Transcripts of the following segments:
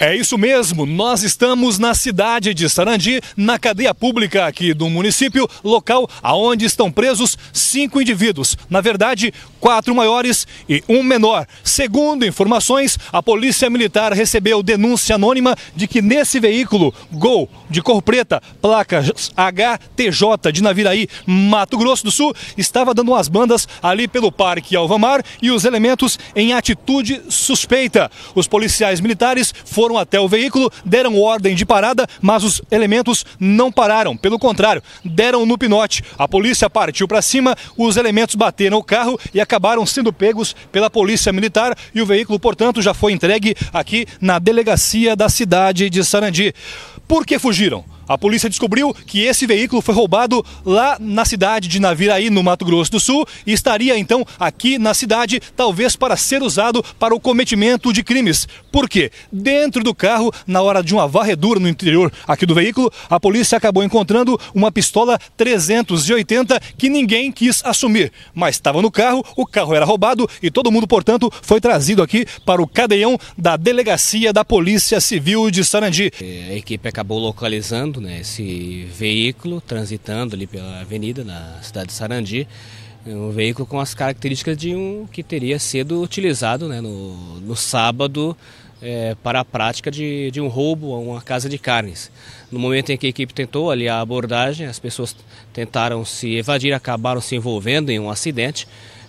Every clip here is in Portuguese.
É isso mesmo, nós estamos na cidade de Sarandi, na cadeia pública aqui do município, local aonde estão presos cinco indivíduos. Na verdade, quatro maiores e um menor. Segundo informações, a Polícia Militar recebeu denúncia anônima de que nesse veículo Gol de cor preta, placa HTJ de Naviraí, Mato Grosso do Sul, estava dando umas bandas ali pelo Parque Alvamar e os elementos em atitude suspeita. Os policiais militares foram foram até o veículo, deram ordem de parada, mas os elementos não pararam. Pelo contrário, deram no pinote. A polícia partiu para cima, os elementos bateram o carro e acabaram sendo pegos pela polícia militar e o veículo, portanto, já foi entregue aqui na delegacia da cidade de Sarandi. Por que fugiram? A polícia descobriu que esse veículo foi roubado lá na cidade de Naviraí, no Mato Grosso do Sul, e estaria então aqui na cidade, talvez para ser usado para o cometimento de crimes. Por quê? Dentro do carro, na hora de uma varredura no interior aqui do veículo, a polícia acabou encontrando uma pistola 380 que ninguém quis assumir, mas estava no carro, o carro era roubado e todo mundo, portanto, foi trazido aqui para o cadeião da delegacia da Polícia Civil de Sarandi. É, a equipe acabou localizando mundo, né? Esse veículo transitando ali pela avenida na cidade de Sarandi, é um veículo com as características de um que teria sido utilizado né, no, no sábado é, para a prática de, de um roubo a uma casa de carnes. No momento em que a equipe tentou ali a abordagem, as pessoas tentaram se evadir, acabaram se envolvendo em um acidente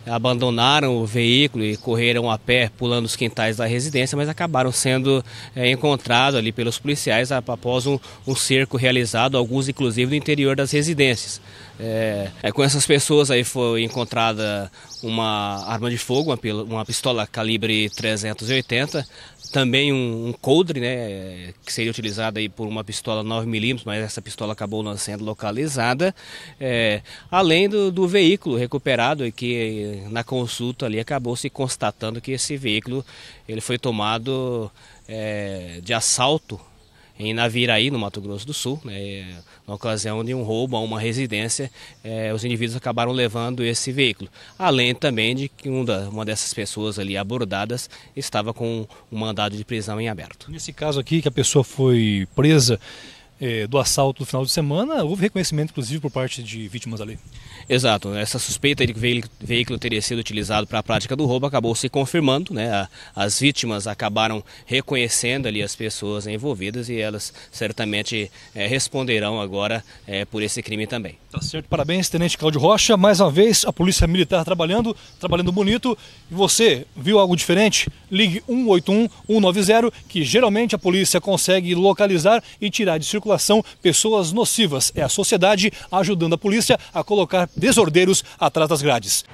abandonaram o veículo e correram a pé pulando os quintais da residência, mas acabaram sendo é, encontrados ali pelos policiais após um, um cerco realizado, alguns inclusive no interior das residências. É, é, com essas pessoas aí foi encontrada uma arma de fogo, uma, uma pistola calibre 380, também um, um, coldre, né, que seria utilizado aí por uma pistola 9mm, mas essa pistola acabou não sendo localizada, é, além do, do, veículo recuperado e que na consulta ali acabou se constatando que esse veículo ele foi tomado é, de assalto em Naviraí, no Mato Grosso do Sul, né, na é ocasião de um roubo a uma residência, é, os indivíduos acabaram levando esse veículo. Além também de que uma dessas pessoas ali abordadas estava com um mandado de prisão em aberto. Nesse caso aqui, que a pessoa foi presa, é, do assalto do final de semana, houve reconhecimento, inclusive, por parte de vítimas ali Exato. Essa suspeita de que o veículo teria sido utilizado para a prática do roubo acabou se confirmando. Né? As vítimas acabaram reconhecendo ali as pessoas envolvidas e elas certamente é, responderão agora é, por esse crime também. Tá certo. Parabéns, Tenente Cláudio Rocha. Mais uma vez, a Polícia Militar trabalhando, trabalhando bonito. E você viu algo diferente? Ligue 181 190, que geralmente a polícia consegue localizar e tirar de circulação pessoas nocivas. É a sociedade ajudando a polícia a colocar desordeiros atrás das grades.